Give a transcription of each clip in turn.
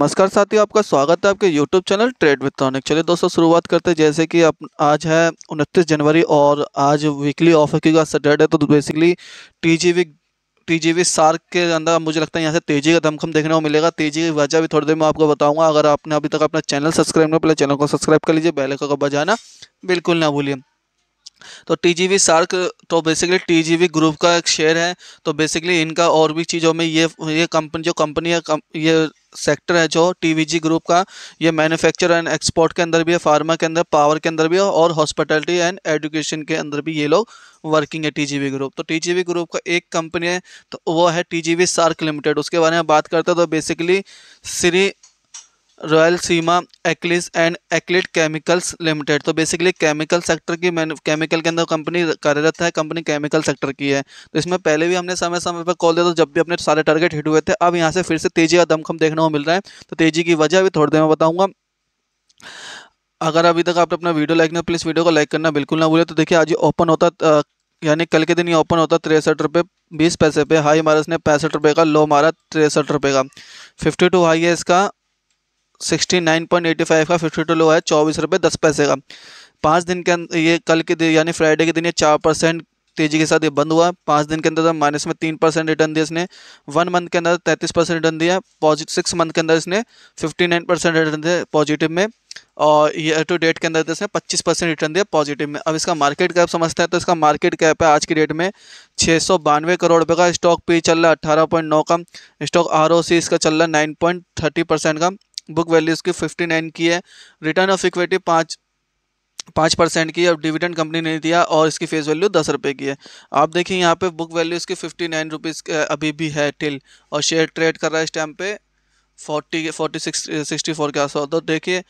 नमस्कार साथियों आपका स्वागत है आपके YouTube channel trade with tonic चलिए दोस्तों शुरुआत करते हैं जैसे कि आप आज है उनतीस जनवरी और आज वीकली ऑफर है क्योंकि सैटरडे तो basically T G V T G V SRAAC के अंदर मुझे लगता है यहाँ से तेजी का दमखम देखने को मिलेगा तेजी की वजह भी थोड़ी देर में आपको बताऊंगा अगर आपने अभी तक अपना चैनल सब्सक्राइब नहीं पहले चैनल को सब्सक्राइब कर लीजिए बेल का बजाना बिल्कुल ना भूलिए तो टी जी वी सार्क तो basically T G V group का एक शेयर है तो बेसिकली इनका और भी चीज़ों में ये ये कंपनी जो कंपनी है कम, ये सेक्टर है जो टी वी जी ग्रुप का ये मैन्युफैक्चर एंड एक्सपोर्ट के अंदर भी है फार्मा के अंदर पावर के अंदर भी है और हॉस्पिटलिटी एंड एजुकेशन के अंदर भी ये लोग वर्किंग है टी जी वी ग्रुप तो टी जी वी ग्रुप का एक कंपनी है तो वो है T G V SRAAC limited उसके बारे में बात करते हैं तो basically Shri Rayalaseema alkalies and allied chemicals limited तो बेसिकली केमिकल सेक्टर की मैन केमिकल के अंदर कंपनी कार्यरत है कंपनी केमिकल सेक्टर की है तो इसमें पहले भी हमने समय समय पर कॉल दिया तो जब भी अपने सारे टारगेट हिट हुए थे अब यहाँ से फिर से तेजी का दमखम देखने को मिल रहा है तो तेजी की वजह भी थोड़ी देर में बताऊँगा अगर अभी तक आपने अपना वीडियो लाइक ना प्लीज़ वीडियो को लाइक करना बिल्कुल ना भूलें तो देखिए आज ओपन होता यानी कल के दिन ये ओपन होता तिरसठ रुपये बीस पैसे पे हाई मारा इसने पैंसठ रुपये का लो मारा तिरसठ रुपये का फिफ्टी टू हाई है इसका sixty nine point eighty five का फिफ्टी टू लो है चौबीस रुपये दस पैसे का पाँच दिन के अंदर ये कल के दिन यानी फ्राइडे के दिन ये चार परसेंट तेजी के साथ ये बंद हुआ पाँच दिन के अंदर तो माइनस में तीन परसेंट रिटर्न दिया इसने वन मंथ के अंदर तैंतीस परसेंट रिटर्न दिया पॉजिटिव सिक्स मंथ के अंदर इसने फिफ्टी नाइन परसेंट रिटर्न दिया पॉजिटिव में और ईयर टू डेट के अंदर तो इसने पच्चीस परसेंट रिटर्न दिया पॉजिटिव में अब इसका मार्केट कैप समझते हैं तो इसका मार्केट कैप है आज की डेट में छः सौ बानवे करोड़ रुपये का स्टॉक पी चल रहा है अट्ठारह पॉइंट नौ का स्टॉक आर ओ सी इसका चल रहा है नाइन पॉइंट थर्टी परसेंट का बुक वैल्यू इसकी फिफ्टी नाइन की है रिटर्न ऑफ इक्विटी पाँच पाँच परसेंट की और डिविडेंड कंपनी ने दिया और इसकी फेस वैल्यू दस रुपये की है आप देखिए यहाँ पे बुक वैल्यू इसकी फिफ्टी नाइन रुपीज़ अभी भी है टिल और शेयर ट्रेड कर रहा है इस टाइम पे forty forty six sixty four के आसपास तो देखिए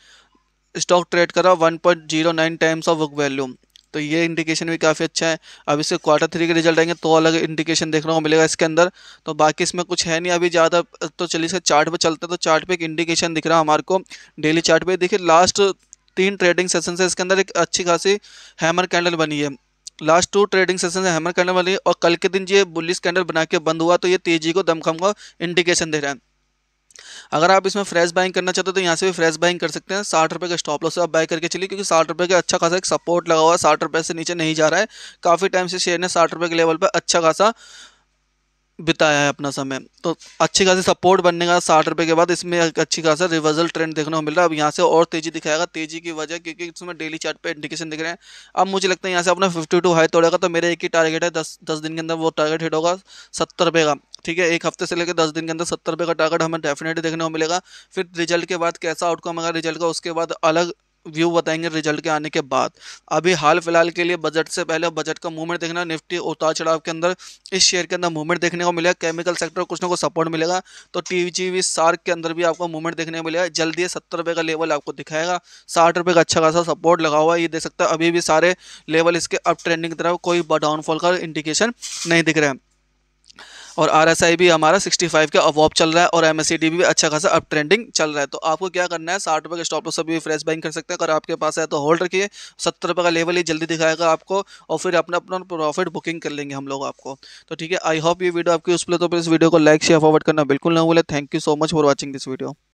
स्टॉक ट्रेड कर रहा है one point zero nine times of book value तो ये इंडिकेशन भी काफ़ी अच्छा है अब इसके क्वार्टर थ्री के रिजल्ट आएंगे तो अलग इंडिकेशन देखने को मिलेगा इसके अंदर तो बाकी इसमें कुछ है नहीं अभी ज़्यादा तो चलिए इसका चार्ट पे चलते हैं तो चार्ट पे एक इंडिकेशन दिख रहा है हमारे को डेली चार्ट पे देखिए लास्ट तीन ट्रेडिंग सेशन से इसके अंदर एक अच्छी खासी हैमर कैंडल बनी है लास्ट टू ट्रेडिंग सेशन से हैमर कैंडल बनी है और कल के दिन ये बुलिस कैंडल बना के बंद हुआ तो ये तेजी को दमखम का इंडिकेशन दे रहा है अगर आप इसमें फ्रेश बाइंग करना चाहते हो तो यहाँ से भी फ्रेश बाइंग कर सकते हैं साठ रुपये का स्टॉप लॉस आप बाय करके चलिए क्योंकि साठ रुपये का अच्छा खासा एक सपोर्ट लगा हुआ है साठ रुपये से नीचे नहीं जा रहा है काफ़ी टाइम से शेयर ने साठ रुपये के लेवल पर अच्छा खासा बिताया है अपना समय तो अच्छी खासी सपोर्ट बनने का साठ रुपये के बाद इसमें एक अच्छी खासा रिवर्सल ट्रेंड देखने को मिल रहा है अब यहाँ से और तेजी दिखाएगा तेजी की वजह क्योंकि इसमें डेली चार्ट पे इंडिकेशन दिख रहे हैं अब मुझे लगता है यहाँ से अपना फिफ्टी टू हाई तोड़ेगा तो मेरे एक ही टारगेट है दस दस दिन के अंदर वो टारगेट हिट होगा सत्तर रुपये का ठीक है एक हफ्ते से लेकर दस दिन के अंदर सत्तर रुपये का टारगेट हमें डेफिनेटली देखने को मिलेगा फिर रिजल्ट के बाद कैसा आउटकम आएगा रिजल्ट का उसके बाद अलग व्यू बताएंगे रिजल्ट के आने के बाद अभी हाल फिलहाल के लिए बजट से पहले बजट का मूवमेंट देखना निफ्टी उतार चढ़ाव के अंदर इस शेयर के अंदर मूवमेंट देखने को मिलेगा केमिकल सेक्टर कुछ ना कुछ सपोर्ट मिलेगा तो टी वी जीवी सार्क के अंदर भी आपको मूवमेंट देखने को मिलेगा जल्दी सत्तर रुपये का लेवल आपको दिखाएगा साठ रुपये का अच्छा खासा सपोर्ट लगा हुआ है ये देख सकता है अभी भी सारे लेवल इसके अप ट्रेंडिंग की तरफ कोई डाउनफॉल का इंडिकेशन नहीं दिख रहा है और आर भी हमारा 65 का अवॉप चल रहा है और एम भी अच्छा खासा अप ट्रेंडिंग चल रहा है तो आपको क्या करना है साठ रुपये का स्टॉप लॉस सभी फ्रेश बाइंग कर सकते हैं अगर आपके पास है तो होल्ड रखिए सत्तर रुपये का लेवल ही जल्दी दिखाएगा आपको और फिर अपना अपना प्रॉफिट बुकिंग कर लेंगे हम लोग आपको तो ठीक है आई होप ये वीडियो आपकी उस पर तो फिर इस वीडियो को लाइक शेयर फॉरवर्ड करना बिल्कुल ना बोले thank you so much for watching this video